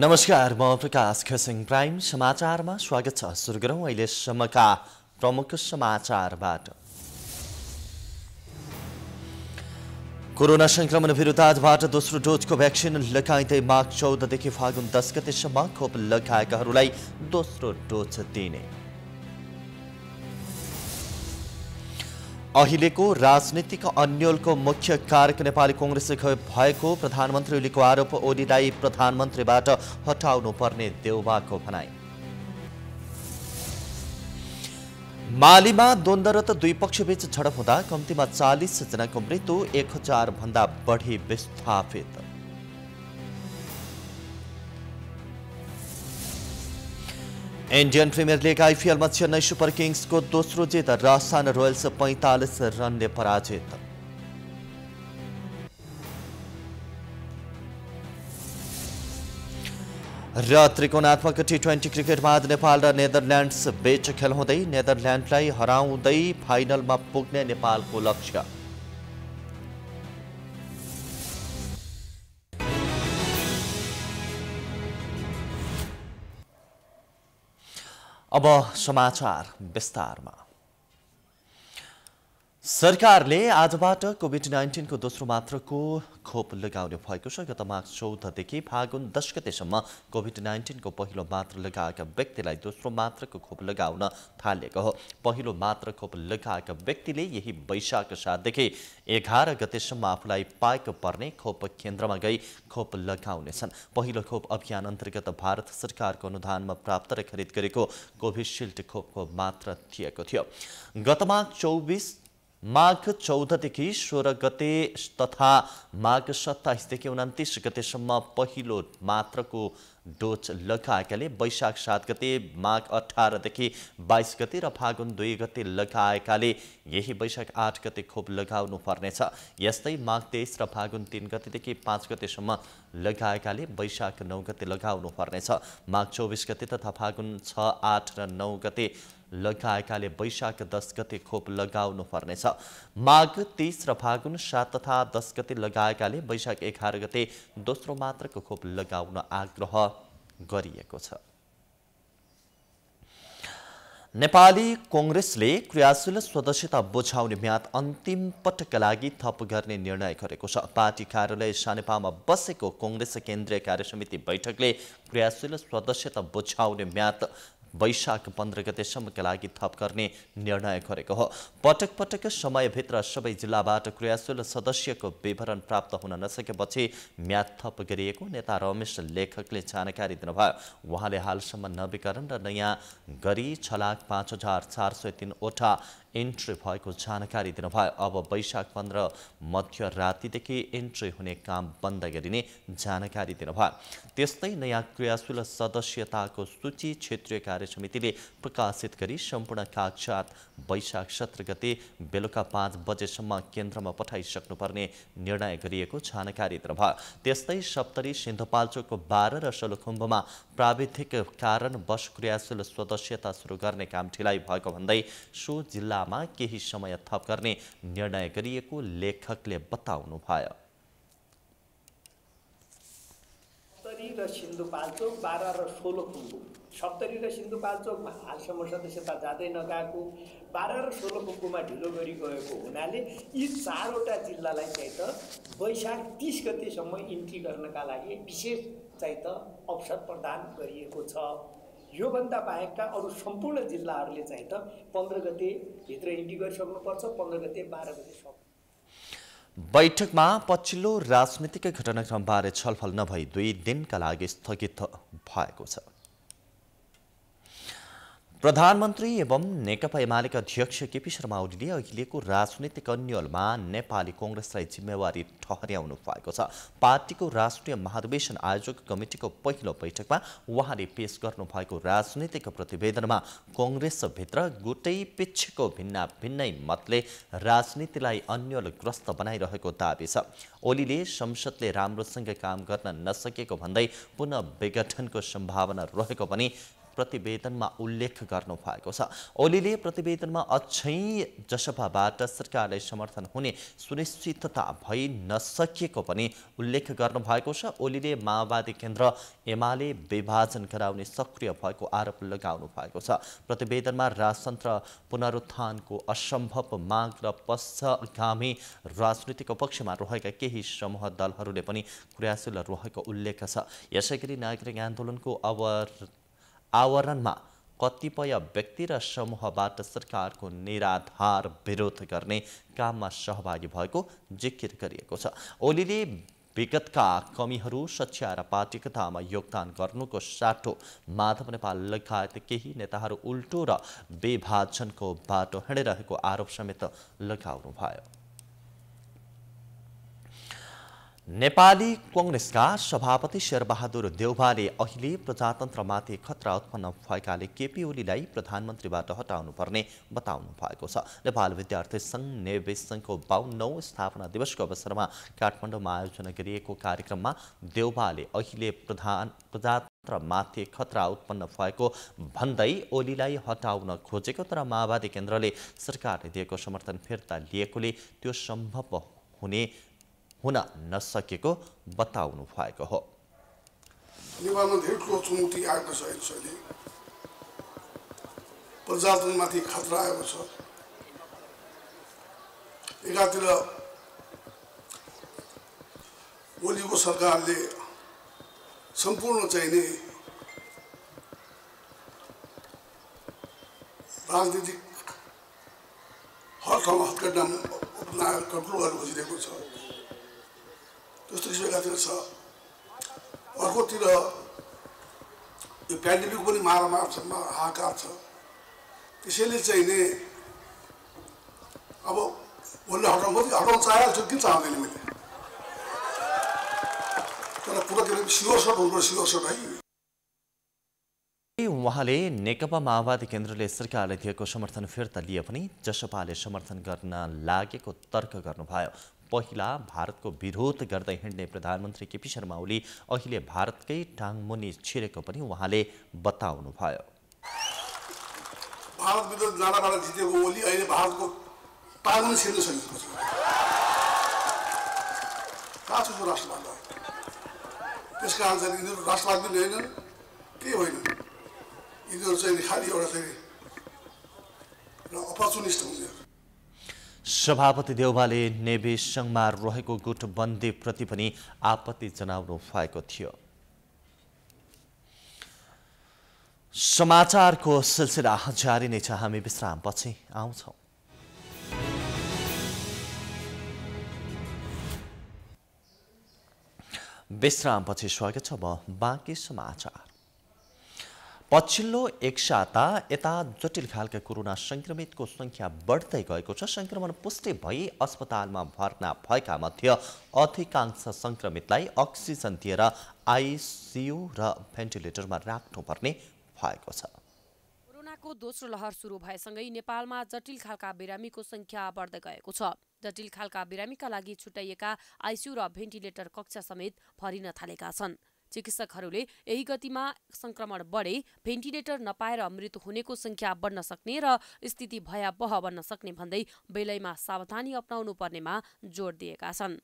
नमस्कार म प्रकाश खसिङ प्राइम समाचारमा स्वागत छ सुरु गरौँ अहिलेसम्मका प्रमुख समाचारबाट कोरोना संक्रमण विरुद्ध आजबाट दोस्रो डोजको भ्याक्सिन लगाइँदै माघ चौधदेखि फागुन दस गतेसम्म खोप लगाएकाहरूलाई दोस्रो डोज दिने अहिलेको राजनीतिक अन्यलको मुख्य कारक नेपाली कङ्ग्रेस भएको प्रधानमन्त्री ओलीको आरोप ओलीलाई प्रधानमन्त्रीबाट हटाउनु पर्ने देउबाको भनाई मालीमा द्वन्द्वरत पक्षबीच झडप हुँदा कम्तीमा चालिसजनाको मृत्यु एक भन्दा बढी विस्थापित इंडियन प्रीमियर लीग आईपीएल में चेन्नई सुपर किंग्स को दोसरो जीत राजस्थान रॉयल्स पैंतालीस रन ने पराजित त्रिकोणात्मक टी ट्वेंटी क्रिकेट में आज नेपाल र नेदरल्यान्ड्स बीच खेल हुँदै हरा फाइनल में पुग्ने लक्ष्य अब समाचार विस्तारमा सरकारले आजबाट कोभिड नाइन्टिनको दोस्रो मात्राको खोप लगाउने भएको छ गत मार्च चौधदेखि फागुन दस गतेसम्म कोभिड नाइन्टिनको पहिलो मात्र लगाएका व्यक्तिलाई दोस्रो मात्राको खोप लगाउन थालेको हो पहिलो मात्र खोप लगाएका व्यक्तिले यही वैशाख सातदेखि एघार गतेसम्म आफूलाई पाएको पर्ने खोप केन्द्रमा गई खोप लगाउनेछन् पहिलो खोप अभियान अन्तर्गत भारत सरकारको अनुदानमा प्राप्त र खरिद गरेको कोभिसिल्ड खोपको मात्रा थिएको थियो गत मार्च चौबिस माघ चौधदेखि सोह्र गते तथा माघ सत्ताइसदेखि उनातिस गतेसम्म पहिलो मात्रको डोच लगाएकाले वैशाख सात गते माघ अठारदेखि बाइस गते र फागुन दुई गते लगाएकाले यही वैशाख आठ गते खोप लगाउनु पर्नेछ यस्तै माघ तेइस र फागुन तिन गतेदेखि पाँच गतेसम्म लगाएकाले वैशाख नौ गते लगाउनु पर्नेछ माघ चौबिस गते तथा फागुन छ आठ र नौ गते लगाएकाले वैशाख दस गते खोप लगाउनु पर्नेछ माघ तिस र फागुन सात तथा दस गते लगाएकाले वैशाख एघार गते दोस्रो मात्रको खोप लगाउन आग्रह गरिएको छ नेपाली कङ्ग्रेसले क्रियाशील सदस्यता बुझाउने म्याद अन्तिम पटकका लागि थप गर्ने निर्णय गरेको छ पार्टी कार्यालय सानेपामा बसेको कङ्ग्रेस केन्द्रीय कार्यसमिति बैठकले क्रियाशील सदस्यता बुझाउने म्याद वैशाख पन्ध्र गतेसम्मका लागि थप गर्ने निर्णय गरेको हो पटक पटक समयभित्र सबै जिल्लाबाट क्रियाशील सदस्यको विवरण प्राप्त हुन नसकेपछि म्याद थप गरिएको नेता रमेश लेखकले जानकारी दिनुभयो उहाँले हालसम्म नवीकरण र नयाँ गरी छ लाख पाँच हजार चार सय तिनवटा इन्ट्री भएको जानकारी दिनुभयो अब वैशाख पन्ध्र मध्य रातिदेखि इन्ट्री हुने काम बन्द गरिने जानकारी दिनुभयो त्यस्तै नयाँ क्रियाशील सदस्यताको सूची क्षेत्रीय कार्य समितिले प्रकाशित गरी सम्पूर्ण कागजात वैशाख सत्र गते बेलुका पाँच बजेसम्म केन्द्रमा पठाइसक्नुपर्ने निर्णय गरिएको जानकारी दिनुभयो त्यस्तै सप्तरी सिन्धुपाल्चोकको बाह्र र सोलुखुम्बमा प्राविधिक कारण बस क्रियाशील सदस्यता सुरु गर्ने काम ढिलाइ भएको भन्दै सो जिल्ला बेलामा केही समय थप गर्ने निर्णय गरिएको लेखकले बताउनुभयो सप्तरी र सिन्धुपाल्चोक बाह्र र सोह्र खुम्बु सप्तरी र सिन्धुपाल्चोकमा हालसम्म सदस्यता जाँदै नगएको बाह्र र सोह्र खुम्बुमा ढिलो गरी गएको हुनाले यी चारवटा जिल्लालाई चाहिँ त वैशाख तिस गतिसम्म इन्ट्री गर्नका लागि विशेष चाहिँ त अवसर प्रदान गरिएको छ योभन्दा बाहेकका अरू सम्पूर्ण जिल्लाहरूले चाहिँ त पन्ध्र भित्र इन्टी गरिसक्नुपर्छ पन्ध्र गते बाह्र गते सक्नु बैठकमा पछिल्लो राजनीतिक घटनाक्रमबारे छलफल नभई दुई दिनका लागि स्थगित भएको छ प्रधानमन्त्री एवं नेकपा एमालेका अध्यक्ष केपी शर्मा ओलीले अहिलेको राजनैतिक अन्यलमा नेपाली कङ्ग्रेसलाई जिम्मेवारी ठहर्याउनु भएको छ पार्टीको राष्ट्रिय महाधिवेशन आयोजक कमिटिको पहिलो बैठकमा उहाँले पेश गर्नुभएको राजनीतिक प्रतिवेदनमा कङ्ग्रेसभित्र गुटै पिच्छेको भिन्ना भिन्नै मतले राजनीतिलाई अन्यलग्रस्त बनाइरहेको दावी छ ओलीले संसदले राम्रोसँग काम गर्न नसकेको भन्दै पुनः विघटनको सम्भावना रहेको पनि प्रतिवेदनमा उल्लेख गर्नु भएको छ ओलीले प्रतिवेदनमा अझै जसपाबाट सरकारलाई समर्थन हुने सुनिश्चितता भइ नसकिएको पनि उल्लेख गर्नुभएको छ ओलीले माओवादी केन्द्र एमाले विभाजन गराउने सक्रिय भएको आरोप लगाउनु भएको छ प्रतिवेदनमा राजतन्त्र पुनरुत्थानको असम्भव माग र पश्चगामी राजनीतिको पक्षमा रहेका केही समूह दलहरूले पनि क्रियाशील रहेको उल्लेख छ यसै गरी नागरिक आन्दोलनको अवर आवरणमा कतिपय व्यक्ति र समूहबाट सरकारको निराधार विरोध गर्ने काममा सहभागी भएको जिकिर गरिएको छ ओलीले विगतका कमीहरू शिक्षा र पाठ्यकतामा योगदान गर्नुको साटो माधव नेपाल लगायत केही नेताहरू उल्टो र विभाजनको बाटो हिँडिरहेको आरोप समेत लगाउनुभयो नेपाली कङ्ग्रेसका सभापति शेरबहादुर देउवाले अहिले प्रजातन्त्रमाथि खतरा उत्पन्न भएकाले केपी ओलीलाई प्रधानमन्त्रीबाट हटाउनुपर्ने बताउनु भएको छ नेपाल विद्यार्थी सङ्घ नेवेश सङ्घको बाहुन्नौ स्थापना दिवसको अवसरमा काठमाडौँमा आयोजना गरिएको कार्यक्रममा देउवाले अहिले प्रधान प्रजातन्त्रमाथि खतरा उत्पन्न भएको भन्दै ओलीलाई हटाउन खोजेको तर माओवादी केन्द्रले सरकारले दिएको समर्थन फिर्ता लिएकोले त्यो सम्भव हुने हुन नसकेको बताउनु भएको हो नेपालमा धेरै ठुलो चुनौती आएको छ अहिले प्रजातन्त्रमाथि खतरा आएको छ एकातिर ओलीको सरकारले सम्पूर्ण चाहिने राजनीतिक हर ठाउँमा हत्केडामा अपनाएर कन्ट्रोल गरेर खोजिरहेको छ त्यस्तो किसिमको एकातिर छ अर्कोतिर यो पेन्डेमिक पनि मारामार छ हाहाकार छ त्यसैले चाहिँ नि अब भोलि हटाउनु मात्रै हटाउनु चाहेको किन चाहँदैन मैले तर कुरा के अरे सियोर सर्ट हुनुपर्छ सियोर सर्ट है उहाँले नेकपा माओवादी केन्द्रले सरकारले दिएको समर्थन फिर्ता लिए पनि जसपाले समर्थन गर्न लागेको तर्क गर्नुभयो पहिला भारतको विरोध गर्दै हिँड्ने प्रधानमन्त्री केपी शर्मा ओली अहिले भारतकै टाङमुनि छिरेको पनि उहाँले बताउनुभयो भारत विरुद्ध जाँदाबाट जितेको ओली अहिले भारतको टाङ्मुनि छिर्न सकेको छ कहाँ छ राष्ट्रवाद त्यस कारण चाहिँ यिनीहरू राष्ट्रवाद पनि होइनन् के होइन यिनीहरू चाहिँ खालि एउटा चाहिँ अपर्चुनिस्ट हुन्छ सभापति देउबाले नेभेसङमा रहेको गुटबन्दीप्रति पनि आपत्ति जनाउनु भएको थियो समाचारको सिलसिला जारी नै छ हामी विश्रामपछि आउँछौँ विश्रामपछि स्वागत छ म बाँकी समाचार पछिल्लो एक साता यता जटिल खालका कोरोना सङ्क्रमितको सङ्ख्या बढ्दै गएको छ सङ्क्रमण पुष्टि भई अस्पतालमा भर्ना भएका मध्ये अधिकांश सङ्क्रमितलाई अक्सिजन दिएर आइसियु र भेन्टिलेटरमा राख्नुपर्ने भएको छ कोरोनाको दोस्रो लहर सुरु भएसँगै नेपालमा जटिल खालका बिरामीको सङ्ख्या बढ्दै गएको छ जटिल खालका बिरामीका लागि छुट्याइएका आइसियु र भेन्टिलेटर कक्षा समेत भरिन थालेका छन् चिकित्सकहरूले यही गतिमा संक्रमण बढे भेन्टिलेटर नपाएर मृत्यु हुनेको संख्या बढ्न सक्ने र स्थिति भयावह बन्न सक्ने भन्दै बेलैमा सावधानी अप्नाउनु पर्नेमा जोड दिएका छन्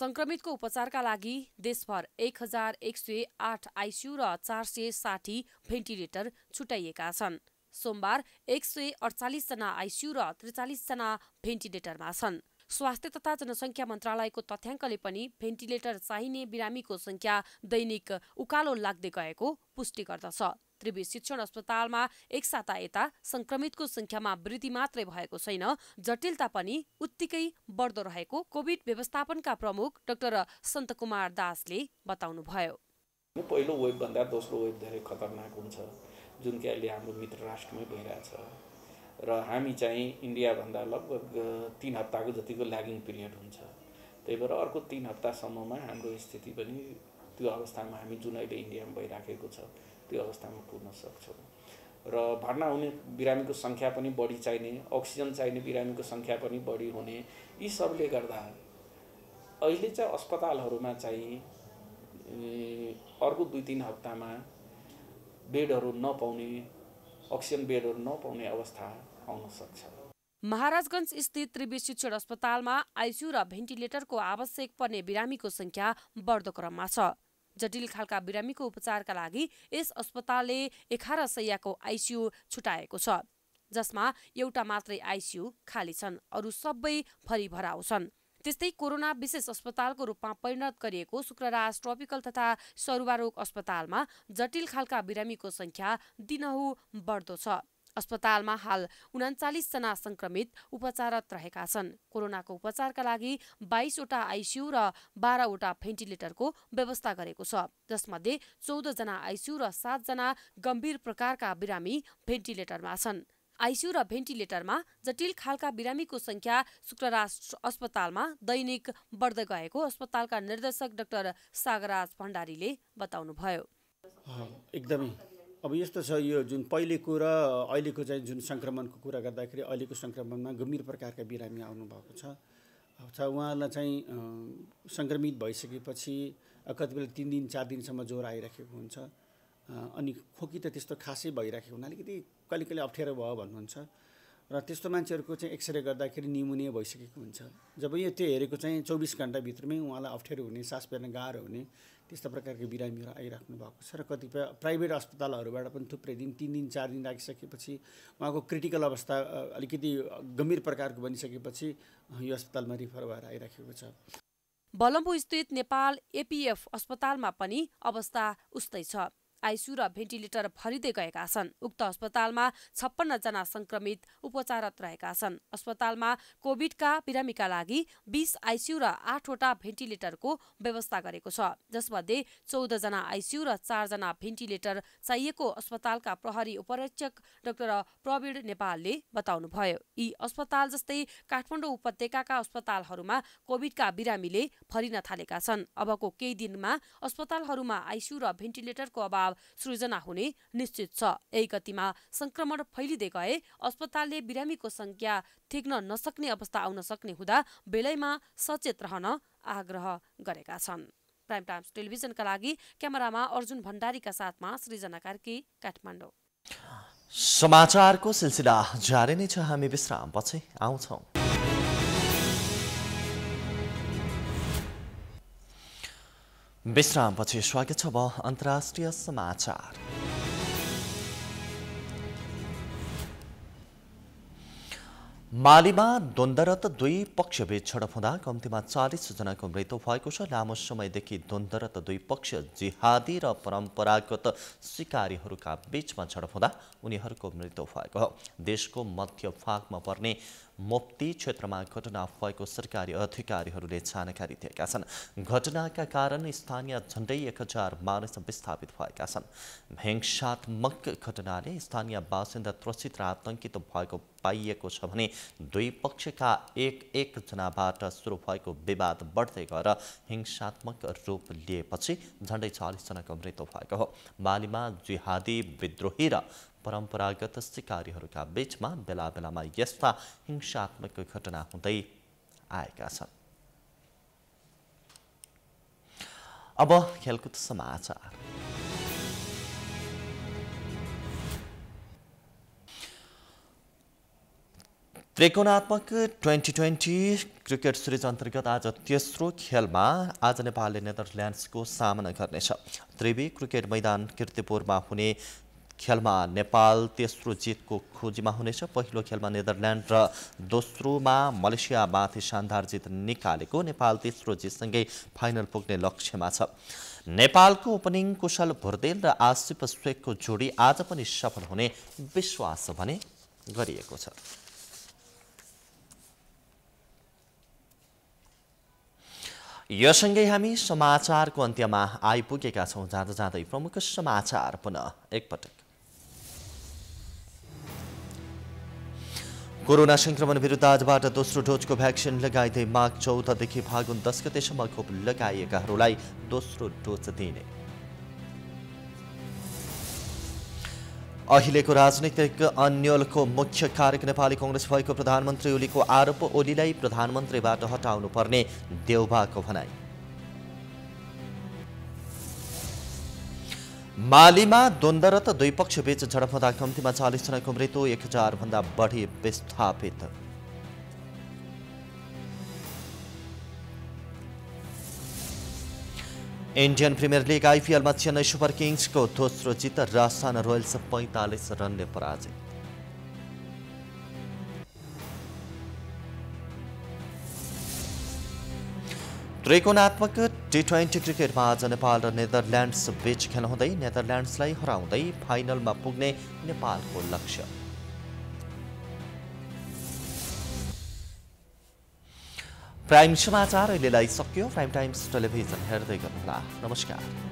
संक्रमितको उपचारका लागि देशभर एक हजार एक सय आठ आइसियू र चार सय साठी भेन्टिलेटर छुट्याइएका छन् सोमबार एक सय अडचालिसजना आइसियू र त्रिचालिसजना भेन्टिलेटरमा छन् स्वास्थ्य तथा जनसङ्ख्या मन्त्रालयको तथ्याङ्कले पनि भेन्टिलेटर चाहिने बिरामीको सङ्ख्या दैनिक उकालो लाग्दै गएको पुष्टि गर्दछ त्रिवी शिक्षण अस्पतालमा एक साता यता संक्रमितको सङ्ख्यामा वृद्धि मात्रै भएको छैन जटिलता पनि उत्तिकै बढ्दो रहेको कोभिड व्यवस्थापनका प्रमुख डाक्टर सन्तकुमार दासले बताउनुभयो पहिलो वेबभन्दा दोस्रो वेब धेरै खतरनाक हुन्छ जुन कि अहिले हाम्रो मित्र राष्ट्रमै भइरहेछ र हामी चाहिँ इन्डियाभन्दा लगभग तिन हप्ताको जतिको ल्यागिङ पिरियड हुन्छ त्यही भएर अर्को तिन हप्तासम्ममा हाम्रो स्थिति पनि त्यो अवस्थामा हामी जुन अहिले इन्डियामा भइराखेको छ त्यो अवस्थामा पुग्न सक्छौँ र भर्ना हुने बिरामीको सङ्ख्या पनि बढी चाहिने अक्सिजन चाहिने बिरामीको सङ्ख्या पनि बढी हुने यी सबले गर्दा अहिले चाहिँ अस्पतालहरूमा चाहिँ अर्को दुई तिन हप्तामा बेडहरू नपाउने अक्सिजन बेडहरू नपाउने अवस्था आउन सक्छ महाराजगञ्ज स्थित त्रिवेशी शिक्षण अस्पतालमा आइसियू र भेन्टिलेटरको आवश्यक पर्ने बिरामीको संख्या बढ्दो क्रममा छ जटिल खालका बिरामीको उपचारका लागि यस अस्पतालले एघार सयको आइसियू छुटाएको छ जसमा एउटा मात्रै आइसियू खाली छन् अरू सबै भराउ छन् त्यस्तै कोरोना विशेष अस्पतालको रूपमा परिणत गरिएको शुक्रराज ट्रपिकल तथा सरुवा अस्पतालमा जटिल खालका बिरामीको संख्या दिनहु बढ्दो छ अस्पतालमा हाल उनाचालिसजना संक्रमित उपचारत रहेका छन् कोरोनाको उपचारका लागि बाइसवटा आइसियू र बाह्रवटा भेन्टिलेटरको व्यवस्था गरेको छ जसमध्ये चौधजना आइसियू र सातजना गम्भीर प्रकारका बिरामी भेन्टिलेटरमा छन् आइसियू र भेन्टिलेटरमा जटिल खालका बिरामीको संख्या शुक्रराष्ट्र अस्पतालमा दैनिक बढ्दै गएको अस्पतालका निर्देशक डाक्टर सागराज भण्डारीले बताउनुभयो एकदमै अब यस्तो छ यो जुन पहिलेको र अहिलेको चाहिँ जुन सङ्क्रमणको कुरा गर्दाखेरि अहिलेको सङ्क्रमणमा गम्भीर प्रकारका बिरामी आउनुभएको छ अथवा उहाँलाई चाहिँ सङ्क्रमित भइसकेपछि कति बेला तिन दिन चार दिनसम्म ज्वरो आइराखेको हुन्छ अनि खोकी त त्यस्तो खासै भइराखेको हुनाले अलिकति कहिले कहिले अप्ठ्यारो भयो भन्नुहुन्छ र त्यस्तो मान्छेहरूको चाहिँ एक्सरे गर्दाखेरि निमोनिया भइसकेको हुन्छ जब यो त्यो हेरेको चाहिँ चौबिस घन्टाभित्रमै उहाँलाई अप्ठ्यारो हुने सास फेर्न गाह्रो हुने त्यस्ता प्रकारको बिरामीहरू आइराख्नु भएको छ र कतिपय प्राइभेट अस्पतालहरूबाट पनि थुप्रै दिन तिन दिन चार दिन राखिसकेपछि उहाँको क्रिटिकल अवस्था अलिकति गम्भीर प्रकारको बनिसकेपछि यो अस्पतालमा रिफर भएर आइराखेको छ बलम्बुस्थित नेपाल एपिएफ अस्पतालमा पनि अवस्था उस्तै छ आइसियु र भेन्टिलेटर भरिँदै गएका छन् उक्त अस्पतालमा छप्पन्नजना संक्रमित उपचारत रहेका छन् अस्पतालमा कोभिडका बिरामीका लागि बीस आइसियु र आठवटा भेन्टिलेटरको व्यवस्था गरेको छ जसमध्ये चौधजना आइसियु र चारजना भेन्टिलेटर चाहिएको अस्पतालका प्रहरी उपरीक्षक डाक्टर प्रवीण नेपालले बताउनुभयो यी अस्पताल जस्तै काठमाडौँ उपत्यकाका अस्पतालहरूमा कोभिडका बिरामीले भरिन थालेका छन् अबको केही दिनमा अस्पतालहरूमा आइसियु र भेन्टिलेटरको अभाव अस्पताल सृजना हुने निश्चित छ यही गतिमा संक्रमण फैलिँदै गए अस्पतालले बिरामीको संख्या थिक्न नसक्ने अवस्था आउन सक्ने हुँदा बेलैमा सचेत रहन आग्रह गरेका छन् प्राइम टाइम्स टेलिभिजनका लागि क्यामेरामा अर्जुन भण्डारीका साथमा सृजना कार्की काठमाडौँ समाचारको सिलसिला जारी नै छ हामी विश्राम पछि आउँछौँ विश्रामपछि स्वागत छ म अन्तर्राष्ट्रिय समाचार मालीमा द्वन्द्वरत दुई पक्षबीच झडप हुँदा कम्तीमा चालिसजनाको मृत्यु भएको छ लामो समयदेखि द्वन्द्वरत दुई पक्ष जिहादी र परम्परागत सिकारीहरूका बीचमा झडप हुँदा उनीहरूको मृत्यु भएको हो देशको मध्य भागमा पर्ने मोप्ती क्षेत्रमा घटना भएको सरकारी अधिकारीहरूले जानकारी दिएका छन् घटनाका कारण स्थानीय झन्डै एक हजार मानिस विस्थापित भएका छन् हिंसात्मक घटनाले स्थानीय बासिन्दा त्रसित र आतंकित भएको पाइएको छ भने दुई पक्षका एक एकजनाबाट सुरु भएको विवाद बढ्दै गएर हिंसात्मक रूप लिएपछि झन्डै चालिसजनाको मृत्यु भएको हो मालीमा जिहादी विद्रोही र परम्परागत शिकारीहरूका बीचमा बेला बेलामा यस्ता हिंसात्मक घटना हुँदै आएका छन् अब खेलकुद समाचार त्रिकोणात्मक ट्वेन्टी ट्वेन्टी क्रिकेट सिरिज अन्तर्गत आज तेस्रो खेलमा आज नेपालले नेदरल्यान्ड्सको सामना गर्नेछ त्रिवी क्रिकेट मैदान किर्तिपुरमा हुने खेलमा नेपाल तेस्रो जितको खोजीमा हुनेछ पहिलो खेलमा नेदरल्यान्ड र दोस्रोमा मलेसियामाथि शानदार जित निकालेको नेपाल तेस्रो जितसँगै फाइनल पुग्ने लक्ष्यमा छ नेपालको ओपनिङ कुशल भुर्देल र आसिफ स्वेकको जोडी आज पनि सफल हुने विश्वास भने गरिएको छ सँगै हामी समाचारको अन्त्यमा आइपुगेका छौँ जाँदा जाँदै प्रमुख समाचार पुनः एकपटक कोरोना संक्रमण विरुद्ध आजबाट दोस्रो डोजको भ्याक्सिन लगाइँदै माघ चौधदेखि फागुन दस गतेसम्म खोप लगाइएकाहरूलाई दोस्रो डोज दिइने अहिलेको राजनैतिक अन्यलको मुख्य कारक नेपाली कङ्ग्रेस भएको प्रधानमन्त्री ओलीको आरोप ओलीलाई प्रधानमन्त्रीबाट हटाउनुपर्ने देउबाको भनाई मालीमा द्वन्द्वरत दुई पक्षबीच झडप हुँदा कम्तीमा चालिसजनाको मृत्यु एक भन्दा बढी विस्थापित इन्डियन प्रिमियर लिग आइपिएलमा चेन्नई सुपर किङ्सको दोस्रो जित राजस्थान रोयल्स पैँतालिस रनले पराजित त्रिकोणात्मक टी ट्वेन्टी क्रिकेटमा आज नेपाल र नेदरल्यान्ड्स बीच खेल्नुहुँदै नेदरल्यान्ड्सलाई हराउँदै फाइनलमा पुग्ने नेपालको लक्ष्य प्राइम समाचार अहिलेलाई सक्यो प्राइम टाइम्स टेलिभिजन हेर्दै गर्नुहोला नमस्कार